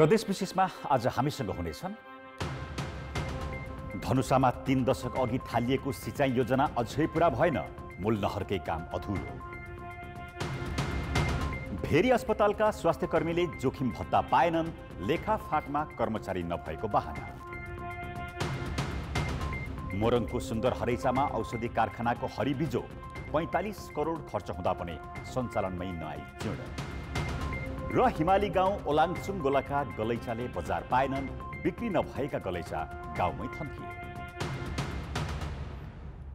प्रदेश विशेषमा आज हामीसँग हुनेछन् धनुषामा तीन दशक अघि थालिएको सिँचाइ योजना अझै पुरा भएन मूल नहरकै काम अधुरो भेरी अस्पतालका स्वास्थ्यकर्मीले जोखिम भत्ता पाएनन् लेखा फाँटमा कर्मचारी नभएको बहाना मोरङको सुन्दर हरैचामा औषधि कारखानाको हरिबिजो पैँतालिस करोड खर्च हुँदा पनि सञ्चालनमै नआई जीर्ण र हिमाली गाउँ ओलाङचुङ गोलाका गलैँचाले बजार पाएनन् बिक्री नभएका गलैँचा गाउँमै थन्किए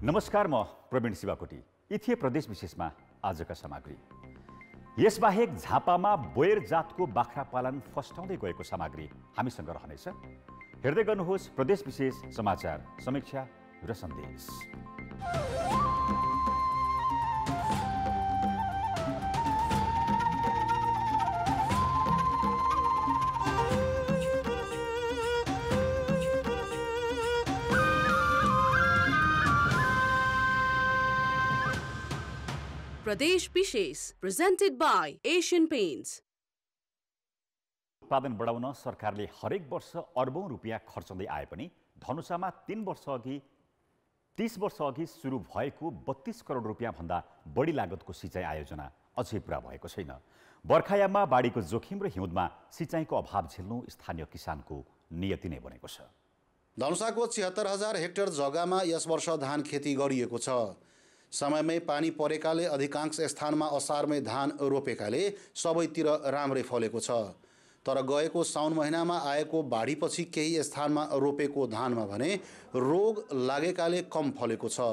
नमस्कार म प्रवीण शिवाकोटी इथे प्रदेश विशेषमा आजका सामग्री यसबाहेक झापामा बोयर जातको बाख्रा पालन फस्टाउँदै गएको सामग्री हामीसँग रहनेछ हेर्दै गर्नुहोस् प्रदेश विशेष समाचार समीक्षा र सन्देश प्रदेश विशेष प्रेजेन्टेड बाई एसियन पेन्ट्स उत्पादन बढाउन सरकारले हरेक वर्ष अर्बौँ रुपियाँ खर्चाउँदै आए पनि धनुषामा तिन वर्ष अघि तिस वर्ष अघि सुरु भएको बत्तिस करोड रुपियाँभन्दा बढी लागतको सिँचाइ आयोजना अझै पुरा भएको छैन बर्खायाममा बाढीको जोखिम र हिउँदमा सिँचाइको अभाव झेल्नु स्थानीय किसानको नियति नै बनेको छ धनुषाको छिहत्तर हजार हेक्टर जग्गामा यस वर्ष धान खेती गरिएको छ समयमै पानी परेकाले अधिकांश स्थानमा असारमै धान रोपेकाले सबैतिर राम्रै फलेको छ तर गएको साउन महिनामा आएको बाढीपछि केही स्थानमा रोपेको धानमा भने रोग लागेकाले कम फलेको छ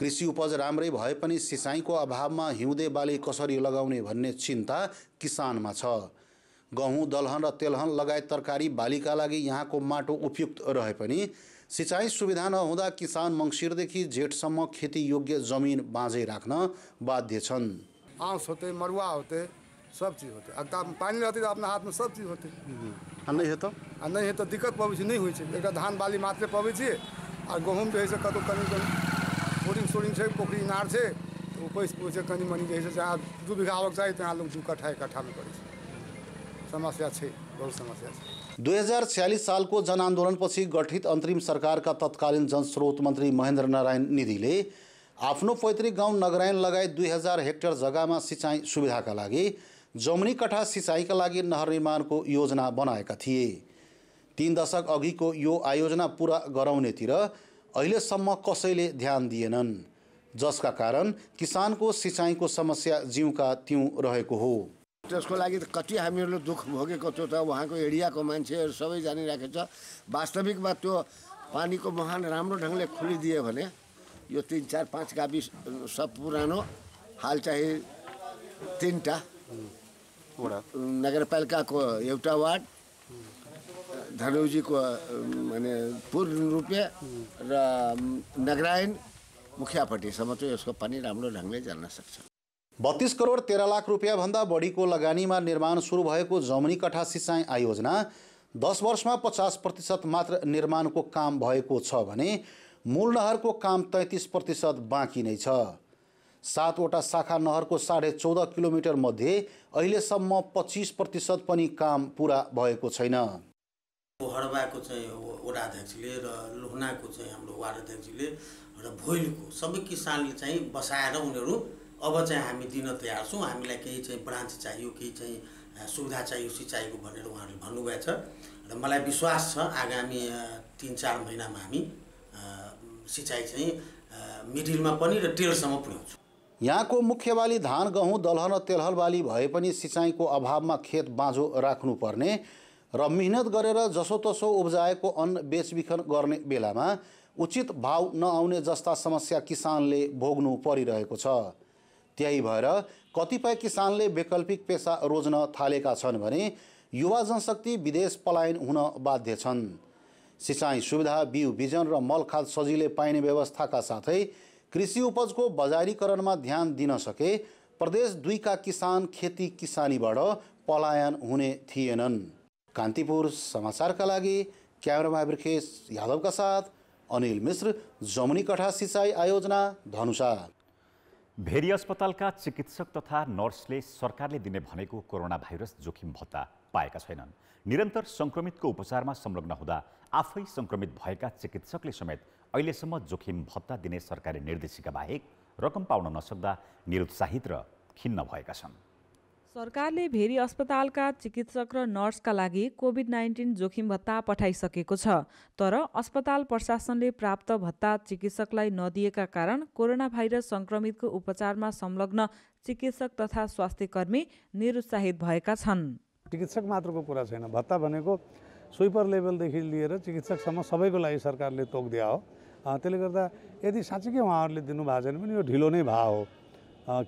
कृषि उपज राम्रै भए पनि सिँचाइको अभावमा हिउँदे बाली कसरी लगाउने भन्ने चिन्ता किसानमा छ गहुँ दलहन र तेलहन लगायत तरकारी बालीका लागि यहाँको माटो उपयुक्त रहे पनि सिँचाइ सुविधा नहुँदा किसान मङ्सिरदेखि जेठसम्म खेती योग्य जमिन बाँझै राख्न बाध्य छन् आँस होते मरुवा होते सब चीज होते पानी तऽ आफ्नो हातमा सब चीज होते नै हे त आ हे त दिक्कत पबै छ नै होइ छै धान बाली मात्रै पबै छ आ जे छ कतौ कनि कनि सोरिङ सोरिंग छै पोखरि इनार छ तऽ पैस पैस कनि मनि जे छ जहाँ दुई बिघा आवक चाहिँ त्यहाँ लोक दुई कट्ठा एक कट्ठामे करै समस्या छ बहुत समस्या छ दुई सालको सालको जनआन्दोलनपछि गठित अन्तरिम सरकारका तत्कालीन जनस्रोत मन्त्री महेन्द्र नारायण निधिले आफ्नो पैतृक गाउँ नगरायन लगायत दुई हजार हेक्टर जग्गामा सिँचाइ सुविधाका लागि जमुनी कठा सिँचाइका लागि नहर निर्माणको योजना बनाएका थिए तिन दशक अघिको यो आयोजना पुरा गराउनेतिर अहिलेसम्म कसैले ध्यान दिएनन् जसका कारण किसानको सिँचाइको समस्या जिउका त्यौँ रहेको हो त्यसको लागि कति हामीहरूले दुःख भोगेको थियो त उहाँको एरियाको मान्छेहरू सबै जानिरहेको छ वास्तविकमा त्यो पानीको मुहान राम्रो ढङ्गले खोलिदियो भने यो तिन चार पाँच गाविस सब पुरानो हाल चाहिँ तिनवटा नगरपालिकाको एउटा वार्ड धनौजीको माने पूर्ण रूपे र नगरायण मुखियापट्टिसम्म चाहिँ यसको पानी राम्रो ढङ्गले जान सक्छ बत्तिस करोड तेह्र लाख रुपियाँभन्दा बढीको लगानीमा निर्माण सुरु भएको जमनी कठा सिँचाइ आयोजना दस वर्षमा पचास प्रतिशत मात्र निर्माणको काम भएको छ भने मूल नहरको काम तैँतिस प्रतिशत बाँकी नै छ सातवटा शाखा नहरको साढे चौध किलोमिटर मध्ये अहिलेसम्म पच्चिस प्रतिशत पनि काम पुरा भएको छैन हडबाको चाहिँ वडा अध्यक्षले र लोहनाको चाहिँ हाम्रो वार्ड अध्यक्षले र भोइलको सबै किसानले चाहिँ बसाएर उनीहरू अब चाहिँ हामी दिन तयार छौँ हामीलाई केही चाहिँ ब्रान्च चाहियो केही चाहिँ सुविधा चाहियो सिँचाइको भनेर उहाँहरूले भन्नुभएछ र मलाई विश्वास छ आगामी तिन चार महिनामा हामी सिँचाइ चाहिँ मिडिलमा पनि र टेलसम्म पुर्याउँछौँ यहाँको मुख्य बाली धान गहुँ दलहन तेलहल बाली भए पनि सिँचाइको अभावमा खेत बाँझो राख्नुपर्ने र मिहिनेत गरेर जसोतसो उब्जाएको अन्न बेचबिखन गर्ने बेलामा उचित भाव नआउने जस्ता समस्या किसानले भोग्नु परिरहेको छ त्यही भएर कतिपय किसानले वैकल्पिक पेसा रोज्न थालेका छन् भने युवा जनशक्ति विदेश पलायन हुन बाध्य छन् सिँचाइ सुविधा बिउ बिजन र मल खाद सजिलै पाइने व्यवस्थाका साथै कृषि उपजको बजारीकरणमा ध्यान दिन सके प्रदेश दुईका किसान खेती किसानीबाट पलायन हुने थिएनन् कान्तिपुर समाचारका लागि क्यामेरामा बिर्खेश यादवका साथ अनिल मिश्र जमुनी कठा सिँचाइ आयोजना धनुषा भेरी अस्पतालका चिकित्सक तथा नर्सले सरकारले दिने भनेको कोरोना भाइरस जोखिम भत्ता पाएका छैनन् निरन्तर सङ्क्रमितको उपचारमा संलग्न हुँदा आफै सङ्क्रमित भएका चिकित्सकले समेत अहिलेसम्म जोखिम भत्ता दिने सरकारी निर्देशिका बाहेक रकम पाउन नसक्दा निरुत्साहित र खिन्न भएका छन् सरकारले भेरी अस्पतालका चिकित्सक र नर्सका लागि कोभिड नाइन्टिन जोखिम भत्ता पठाइसकेको छ तर अस्पताल प्रशासनले प्राप्त भत्ता चिकित्सकलाई नदिएका कारण कोरोना भाइरस सङ्क्रमितको उपचारमा संलग्न चिकित्सक तथा स्वास्थ्य कर्मी निरुत्साहित भएका छन् चिकित्सक मात्रको कुरा छैन भत्ता भनेको स्विपर लेभलदेखि लिएर चिकित्सकसम्म सबैको लागि सरकारले तोक दिया हो त्यसले गर्दा यदि साँच्चीकै उहाँहरूले दिनुभएको छैन भने यो ढिलो नै भा हो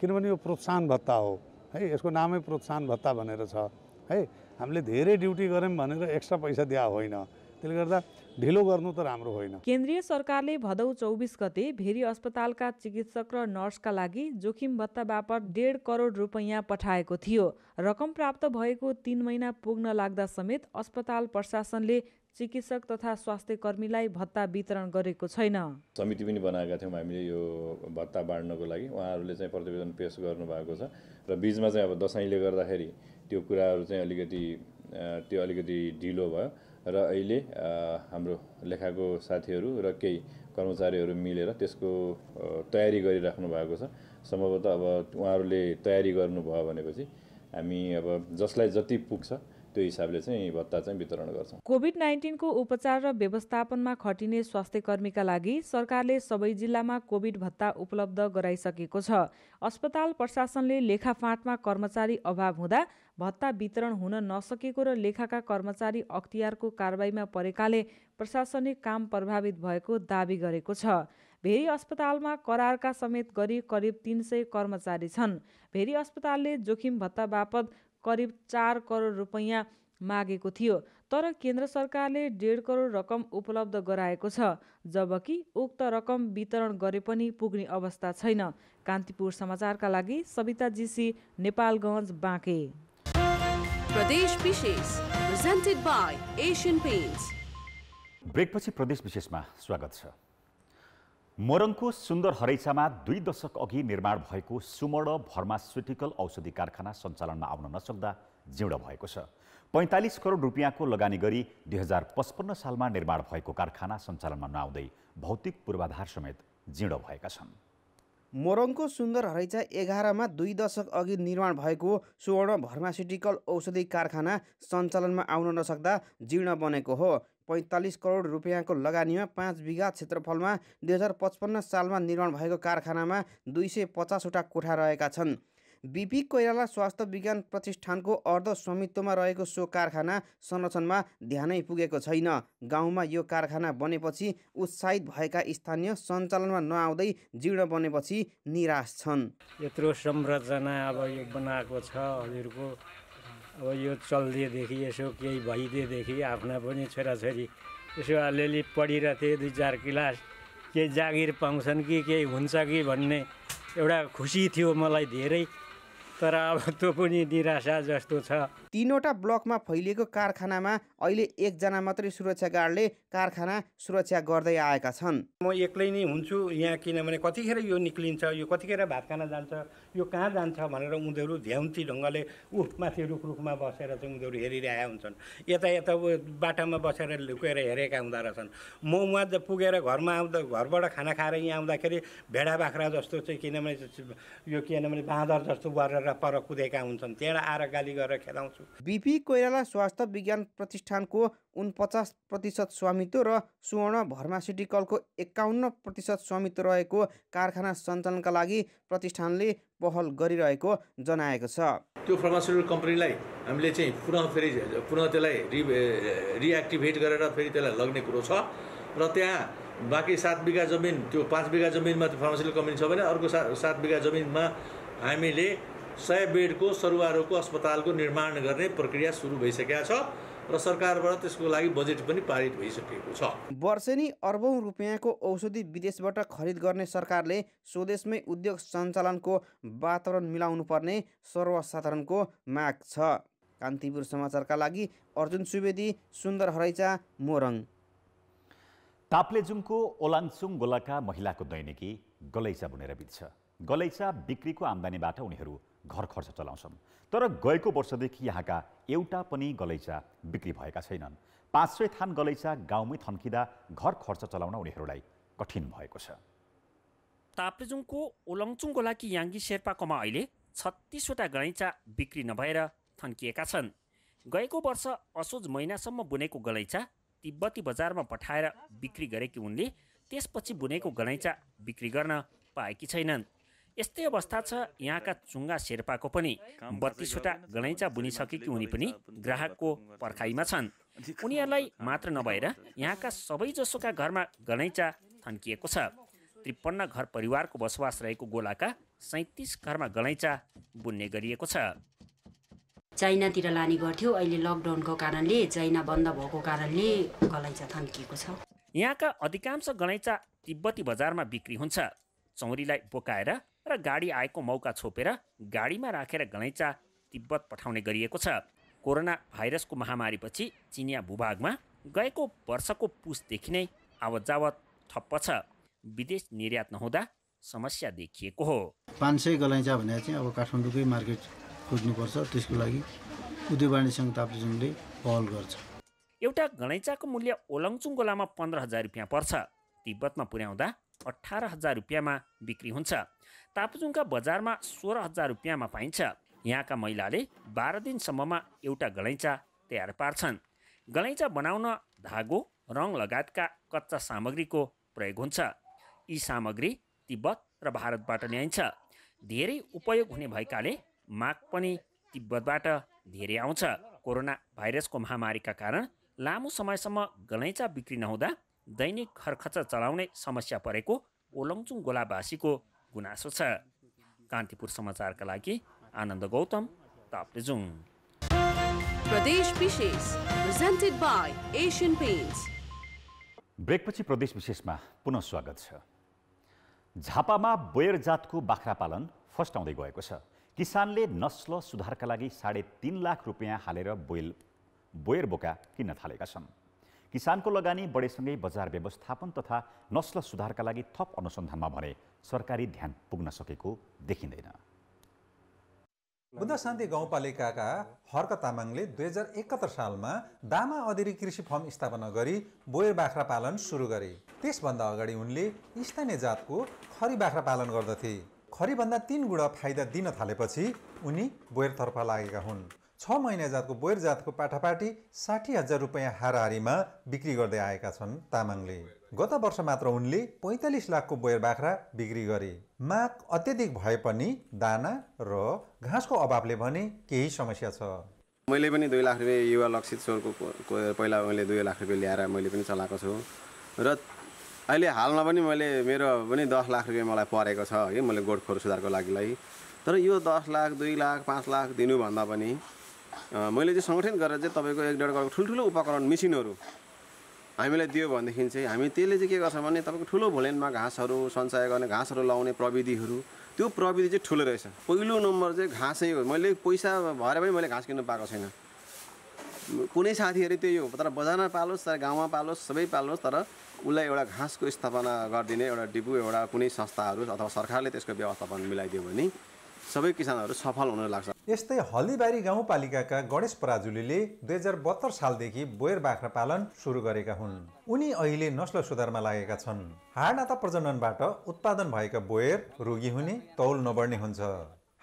किनभने यो प्रोत्साहन भत्ता हो है यसको नामै प्रोत्साहन भत्ता भनेर छ है हामीले धेरै ड्युटी गऱ्यौँ भनेर एक्स्ट्रा पैसा दिए होइन त्यसले गर्दा ढिलो गर्नु त राम्रो होइन केन्द्रीय सरकारले भदौ चौबिस गते भेरी अस्पतालका चिकित्सक र नर्सका लागि जोखिम भत्ता बापत डेढ करोड रुपैयाँ पठाएको थियो रकम प्राप्त भएको तिन महिना पुग्न लाग्दा समेत अस्पताल प्रशासनले चिकित्सक तथा स्वास्थ्य कर्मीलाई भत्ता वितरण गरेको छैन समिति पनि बनाएका थियौँ हामीले यो भत्ता बाँड्नको लागि उहाँहरूले चाहिँ प्रतिवेदन पेस गर्नुभएको छ र बिचमा चाहिँ अब दसैँले गर्दाखेरि त्यो कुराहरू चाहिँ अलिकति त्यो अलिकति ढिलो भयो र अहिले हाम्रो लेखाको साथीहरू र केही कर्मचारीहरू मिलेर त्यसको तयारी गरिराख्नु भएको छ सम्भवतः अब उहाँहरूले तयारी गर्नुभयो भनेपछि हामी अब जसलाई जति पुग्छ त्यो हिसाबले चाहिँ भत्ता चाहिँ वितरण गर्छौँ कोभिड नाइन्टिनको उपचार र व्यवस्थापनमा खटिने स्वास्थ्य कर्मीका लागि सरकारले सबै जिल्लामा कोभिड भत्ता उपलब्ध गराइसकेको छ अस्पताल प्रशासनले लेखाफाँटमा कर्मचारी अभाव हुँदा भत्ता वितरण हुन नसकेको र लेखाका कर्मचारी अख्तियारको कारवाहीमा परेकाले प्रशासनिक काम प्रभावित भएको दावी गरेको छ भेरी अस्पतालमा करारका समेत गरी करिब तिन सय कर्मचारी छन् भेरी अस्पतालले जोखिम भत्ता बापत करिब चार करोड रुपैयाँ मागेको थियो तर केन्द्र सरकारले डेढ करोड रकम उपलब्ध गराएको छ जबकि उक्त रकम वितरण गरे पनि पुग्ने अवस्था छैन कान्तिपुर समाचारका लागि सविता जीसी नेपालगञ्ज बाँके प्रदेश विशेष ब्रेकपछि प्रदेश विशेषमा स्वागत छ मोरङको सुन्दर हरैचामा दुई दशक अघि निर्माण भएको सुवर्ण फर्मास्युटिकल औषधि कारखाना सञ्चालनमा आउन नसक्दा जिउड भएको छ पैँतालिस करोड रुपियाँको लगानी गरी दुई हजार पचपन्न सालमा निर्माण भएको कारखाना सञ्चालनमा नआउँदै भौतिक पूर्वाधार समेत जिउड भएका छन् मोरङको सुन्दर हरैचा एघारमा दुई दशक अघि निर्माण भएको सुवर्ण फर्मास्युटिकल औषधि कारखाना सञ्चालनमा आउन नसक्दा जीर्ण बनेको हो पैँतालिस करोड रुपियाँको लगानीमा पाँच बिघा क्षेत्रफलमा दुई हजार पचपन्न सालमा निर्माण भएको कारखानामा दुई सय पचासवटा कोठा रहेका छन् बिपी कोइराला स्वास्थ्य विज्ञान प्रतिष्ठानको अर्ध स्वामित्वमा रहेको सो कारखाना संरक्षणमा ध्यानै पुगेको छैन गाउँमा यो कारखाना बनेपछि उत्साहित भएका स्थानीय सञ्चालनमा नआउँदै जीर्ण बनेपछि निराश छन् यत्रो संरचना अब यो बनाएको छ हजुरको अब यो चल्दिएदेखि यसो केही भइदिएदेखि आफ्ना पनि छोराछोरी यसो अलिअलि पढिरहेथे दुई चार क्लास केही जागिर पाउँछन् कि केही हुन्छ कि भन्ने एउटा खुसी थियो मलाई धेरै तर अब त्यो पनि निराशा जस्तो छ तिनवटा ब्लकमा फैलिएको कारखानामा अहिले एकजना मात्रै सुरक्षा गार्डले कारखाना सुरक्षा गर्दै आएका छन् म एक्लै नै हुन्छु यहाँ किनभने कतिखेर यो निक्लिन्छ यो कतिखेर भात खान जान्छ यो कहाँ जान्छ भनेर उनीहरू ध्याउन्ती ढङ्गले उफ माथि रुख रुखमा बसेर चाहिँ उनीहरू हेरिरहेका हुन्छन् यता यता बाटामा बसेर लुकेर हेरेका हुँदो रहेछन् म उहाँ पुगेर घरमा आउँदा घरबाट खाना खाएर यहाँ आउँदाखेरि भेडा बाख्रा जस्तो चाहिँ किनभने यो किनभने बाँदर जस्तो गरेर पर कुदेका हुन्छन् त्यहाँ आएर गाली गरेर खेलाउँछु छु बिपी कोइराला स्वास्थ्य विज्ञान प्रतिष्ठानको उनपचास प्रतिशत स्वामित्व र सुवर्ण भर्मासिटिकलको एकाउन्न प्रतिशत स्वामित्व रहेको कारखाना सञ्चालनका लागि प्रतिष्ठानले पहल गरिरहेको जनाएको छ त्यो फार्मास्युटिकल कम्पनीलाई हामीले चाहिँ पुनः फेरि पुनः त्यसलाई रि रिएक्टिभेट गरेर फेरि त्यसलाई लग्ने कुरो छ र त्यहाँ बाँकी सात बिघा जमिन त्यो पाँच बिघा जमिनमा त्यो फार्मासिकल कम्पनी छ भने अर्को सा सात बिघा जमिनमा हामीले सय बेडको सरुवा अस्पतालको निर्माण गर्ने प्रक्रिया सुरु भइसकेका छ र सरकारबाट त्यसको लागि बजेट पनि पारित भइसकेको छ वर्षेनी अर्बौँ रुपियाँको औषधि विदेशबाट खरिद गर्ने सरकारले स्वदेशमै उद्योग सञ्चालनको वातावरण मिलाउनु पर्ने सर्वसाधारणको माग छ कान्तिपुर समाचारका लागि अर्जुन सुवेदी सुन्दर हरैचा मोरङ ताप्लेजुङको ओलाङसुङ गोलाका महिलाको दैनिकी गलैचा बुनेर बित्छ गलैचा बिक्रीको आम्दानीबाट उनीहरू घर खर्च चलाउँछौँ तर गएको वर्षदेखि यहाँका एउटा पनि गलैँचा बिक्री भएका छैनन् पाँच सय थान गलैँचा गाउँमै थन्किँदा घर खर्च चलाउन उनीहरूलाई कठिन भएको छ ताप्लेजुङको ओलङचुङ गोलाकी याङ्गी शेर्पाकोमा अहिले छत्तिसवटा गलैँचा बिक्री नभएर थन्किएका छन् गएको वर्ष असोज महिनासम्म बुनेको गलैँचा तिब्बती बजारमा पठाएर बिक्री गरेकी उनले त्यसपछि बुनेको गलैँचा बिक्री गर्न पाएकी छैनन् यस्तै अवस्था छ यहाँका चुङ्गा शेर्पाको पनि बत्तीसवटा गलैँचा बुनिसकेकी उनी पनि ग्राहकको पर्खाइमा छन् उनीहरूलाई मात्र नभएर यहाँका सबैजसोका घरमा गलैँचा थन्किएको छ त्रिपन्न घर परिवारको बसोबास रहेको गोलाका सैतिस घरमा गलैँचा बुन्ने गरिएको छ चाइनातिर लाने गर्थ्यो अहिले लकडाउनको कारणले चाइना बन्द भएको कारणले गलैँचा थन्किएको छ यहाँका अधिकांश गलैँचा तिब्बती बजारमा बिक्री हुन्छ चौरीलाई बोकाएर र गाडी आएको मौका छोपेर गाडीमा राखेर गलैँचा तिब्बत पठाउने गरिएको छ कोरोना भाइरसको महामारीपछि चिनिया भूभागमा गएको वर्षको पुसदेखि नै आवत जावत ठप्प छ विदेश निर्यात नहुँदा समस्या देखिएको हो पाँच सय गलैँचा भनेर चाहिँ अब काठमाडौँकै मार्केट खोज्नुपर्छ त्यसको लागि उद्योगवाणी सङ्घ ताप्लेजुङले पहल गर्छ एउटा गलैँचाको मूल्य ओलङचुङ गोलामा पन्ध्र हजार रुपियाँ पर्छ तिब्बतमा पुर्याउँदा अठार हजार रुपियाँमा बिक्री हुन्छ तापुजुङका बजारमा सोह्र हजार रुपियाँमा पाइन्छ यहाँका महिलाले बाह्र दिनसम्ममा एउटा गलैँचा तयार पार्छन् गलैँचा बनाउन धागो रङ लगायतका कच्चा सामग्रीको प्रयोग हुन्छ यी सामग्री तिब्बत र भारतबाट ल्याइन्छ धेरै उपयोग हुने भएकाले माग पनि तिब्बतबाट धेरै आउँछ कोरोना भाइरसको महामारीका कारण लामो समयसम्म गलैँचा बिक्री नहुँदा दैनिक खरखच चलाउने समस्या परेको ओलङचुङ गोलावासीको गुनासो छ कान्तिपुर समाचारका लागि आनन्द गौतम ताप्लेजुङ प्रदेश विशेष प्रेजेन्टेड बाई एसियन पेन्ट्स ब्रेकपछि प्रदेश विशेषमा पुनः स्वागत छ झापामा बोयर जातको बाख्रा पालन फस्टाउँदै गएको छ किसानले नस्ल सुधारका लागि साढे तिन लाख रुपियाँ हालेर बोयल बोयर बोका किन्न थालेका छन् किसानको लगानी बढेसँगै बजार व्यवस्थापन तथा नस्ल सुधारका लागि थप अनुसन्धानमा भने सरकारी ध्यान पुग्न सकेको देखिँदैन बुद्ध शान्ति गाउँपालिकाका हर्क तामाङले दुई हजार एकात्तर सालमा दामा अधिरी कृषि फर्म स्थापना गरी बोयर बाख्रा पालन सुरु गरे त्यसभन्दा अगाडि उनले स्थानीय जातको खरी बाख्रा पालन गर्दथे खरीभन्दा तिन गुणा फाइदा दिन थालेपछि उनी बोयरतर्फ लागेका हुन् छ महिना जातको बोयर जातको पाठापाठी साठी हजार रुपियाँ हाराहारीमा बिक्री गर्दै आएका छन् तामाङले गत वर्ष मात्र उनले पैँतालिस लाखको बोयर बाख्रा बिक्री गरे माग अत्यधिक भए पनि दाना र घाँसको अभावले भने केही समस्या छ मैले पनि दुई लाख रुपियाँ युवा लक्षित स्वरको पहिला मैले दुई लाख रुपियाँ ल्याएर मैले पनि चलाएको छु र अहिले हालमा पनि मैले मेरो पनि दस लाख रुपियाँ मलाई परेको छ है मैले गोठखोर सुधारको लागिलाई तर यो दस लाख दुई लाख पाँच लाख दिनुभन्दा पनि मैले चाहिँ सङ्गठन गरेर चाहिँ तपाईँको एक डेढ करोड ठुल्ठुलो उपकरण मिसिनहरू हामीलाई दियो भनेदेखि चाहिँ हामी त्यसले चाहिँ के गर्छ भने तपाईँको ठुलो भोलेनमा घाँसहरू सञ्चय गर्ने घाँसहरू लाउने प्रविधिहरू त्यो प्रविधि चाहिँ ठुलो रहेछ पहिलो नम्बर चाहिँ घाँसै हो मैले पैसा भएर पनि मैले घाँस किन्नु पाएको छैन कुनै साथीहरू त्यही हो तर बजारमा पालोस् चाहे गाउँमा पालोस् सबै पालोस् तर उसलाई एउटा घाँसको स्थापना गरिदिने एउटा डिपु एउटा कुनै संस्थाहरू अथवा सरकारले त्यसको व्यवस्थापन मिलाइदियो भने सबै किसानहरू सफल हुन लाग्छ यस्तै हल्दीबारी गाउँपालिकाका गणेश पराजुलीले दुई हजार बहत्तर सालदेखि बोयर बाख्रा पालन सुरु गरेका हुन् उनी अहिले नस्ल सुधारमा लागेका छन् हाडनाता प्रजननबाट उत्पादन भएका बोयर रोगी हुने तौल नबढ्ने हुन्छ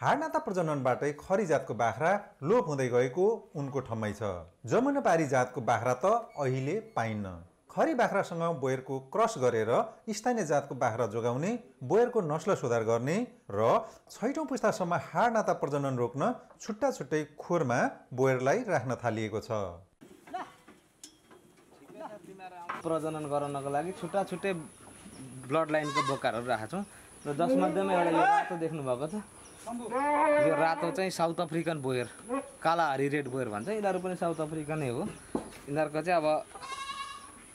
हाडनाता प्रजननबाटै खरी जातको बाख्रा लोप हुँदै गएको उनको ठम्मै छ जमुनापारी जातको बाख्रा त अहिले पाइन्न खरी बाख्रासँग बोयरको क्रस गरेर स्थानीय जातको बाख्रा जोगाउने बोयरको नस्ल सुधार गर्ने र छैटौँ पुस्तासम्म हाड नाता प्रजनन रोक्न छुट्टा छुट्टै खोरमा बोयरलाई राख्न थालिएको छ प्रजनन गराउनको लागि छुट्टा छुट्टै ब्लड लाइनको बोकारहरू राखेको छौँ र जसमध्येमा एउटा यो रातो देख्नुभएको छ यो रातो चाहिँ साउथ अफ्रिकन बोयर काला हरि रेड बोयर भन्छ यिनीहरू पनि साउथ अफ्रिकनै हो यिनीहरूको चाहिँ अब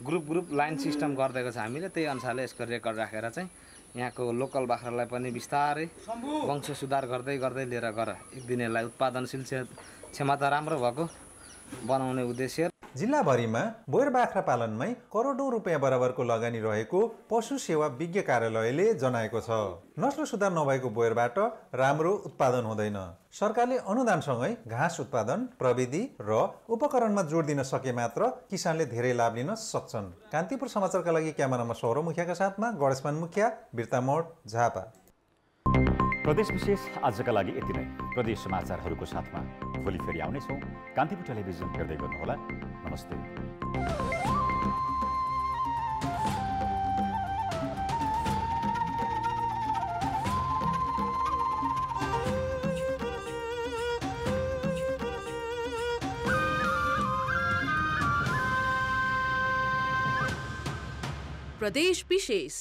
ग्रुप ग्रुप लाइन सिस्टम गरिदिएको छ हामीले त्यही अनुसारले यसको रेकर्ड राखेर चाहिँ यहाँको लोकल बाख्रालाई पनि बिस्तारै वंश सुधार गर्दै गर्दै लिएर गर एक दिन यसलाई उत्पादनशील क्षमता राम्रो भएको बनाउने उद्देश्य जिल्लाभरिमा बोयर बाख्रा पालनमै करोडौँ रुपियाँ बराबरको लगानी रहेको पशु सेवा विज्ञ कार्यालयले जनाएको छ नस्ल सुधार नभएको बोयरबाट राम्रो उत्पादन हुँदैन सरकारले अनुदानसँगै घाँस उत्पादन प्रविधि र उपकरणमा जोड दिन सके मात्र किसानले धेरै लाभ लिन सक्छन् कान्तिपुर समाचारका लागि क्यामेरामा सौरभ मुखियाका साथमा गणेशमान मुखिया बिर्तामोड झापा प्रदेश विशेष आजका लागि यति नै प्रदेश समाचारहरूको साथमा भोलि फेरि आउनेछौँ कान्तिपुर टेलिभिजन हेर्दै गर्नुहोला नमस्ते प्रदेश विशेष